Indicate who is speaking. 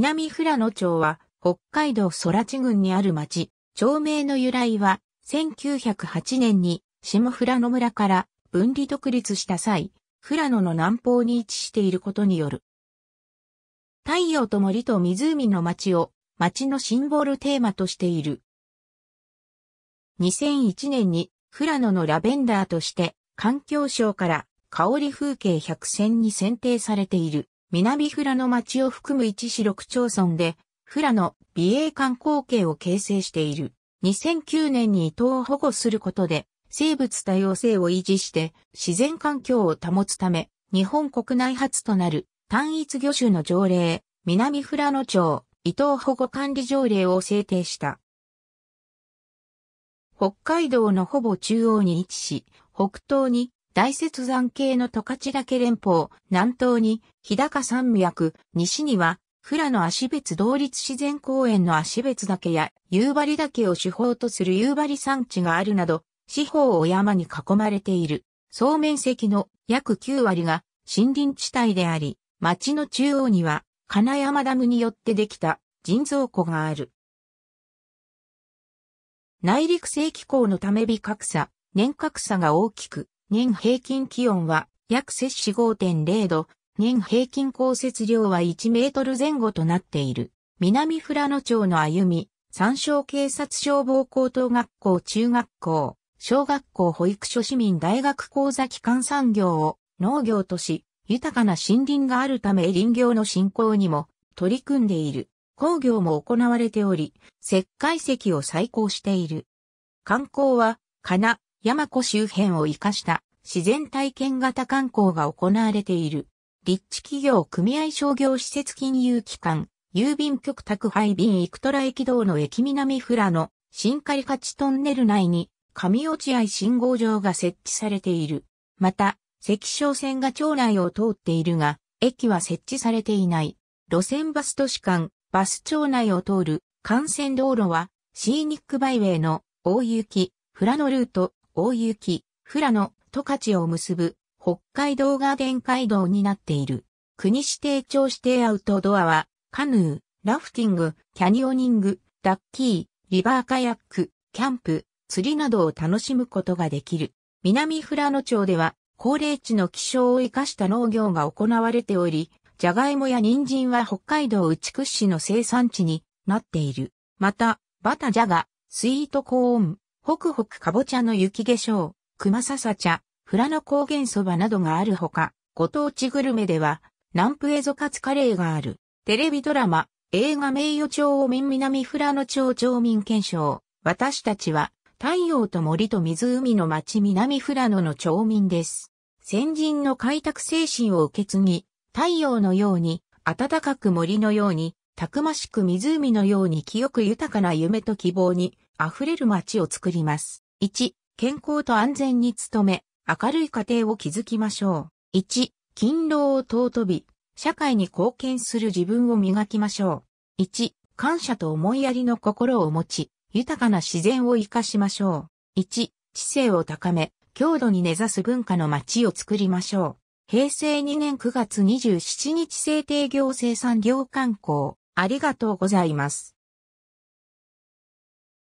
Speaker 1: 南富良野町は北海道空知郡にある町、町名の由来は1908年に下富良野村から分離独立した際、富良野の南方に位置していることによる。太陽と森と湖の町を町のシンボルテーマとしている。2001年に富良野のラベンダーとして環境省から香り風景100選に選定されている。南富良野町を含む一市六町村で、富良野美瑛観光系を形成している。2009年に伊藤を保護することで、生物多様性を維持して自然環境を保つため、日本国内初となる単一魚種の条例、南富良野町伊藤保護管理条例を制定した。北海道のほぼ中央に位置し、北東に大雪山系の十勝岳連峰、南東に日高山脈、西には富良野足別同立自然公園の足別岳や夕張岳を主峰とする夕張山地があるなど、四方を山に囲まれている。総面積の約9割が森林地帯であり、町の中央には金山ダムによってできた人造湖がある。内陸性気候のため微格差、年格差が大きく、年平均気温は約摂氏5.0度、年平均降雪量は1メートル前後となっている。南富良野町の歩み、山椒警察消防高等学校中学校、小学校保育所市民大学講座機関産業を農業とし、豊かな森林があるため林業の振興にも取り組んでいる。工業も行われており、石灰石を採鉱している。観光は、かな、山古周辺を活かした自然体験型観光が行われている。立地企業組合商業施設金融機関、郵便局宅配便イクトラ駅道の駅南フラの新仮価値トンネル内に上落合信号場が設置されている。また、関昌線が町内を通っているが、駅は設置されていない。路線バス都市間、バス町内を通る幹線道路は、シーニックバイウェイの大雪、フラのルート、大雪、富良野、十勝を結ぶ北海道ガーデン街道になっている。国指定庁指定アウトドアは、カヌー、ラフティング、キャニオニング、ダッキー、リバーカヤック、キャンプ、釣りなどを楽しむことができる。南富良野町では、高齢地の気象を生かした農業が行われており、ジャガイモや人参は北海道内屈指の生産地になっている。また、バタジャガ、スイートコーン、ホクホクかぼちゃの雪化粧、熊笹茶、富良野高原そばなどがあるほか、ご当地グルメでは、南部エゾカツカレーがある。テレビドラマ、映画名誉町を民南富良野町町民検証。私たちは、太陽と森と湖の町南富良野の町民です。先人の開拓精神を受け継ぎ、太陽のように、暖かく森のように、たくましく湖のように清く豊かな夢と希望に溢れる街を作ります。1、健康と安全に努め、明るい家庭を築きましょう。1、勤労を尊び、社会に貢献する自分を磨きましょう。1、感謝と思いやりの心を持ち、豊かな自然を生かしましょう。1、知性を高め、強度に根ざす文化の街を作りましょう。平成2年9月27日制定行政産業観光、ありがとうございます。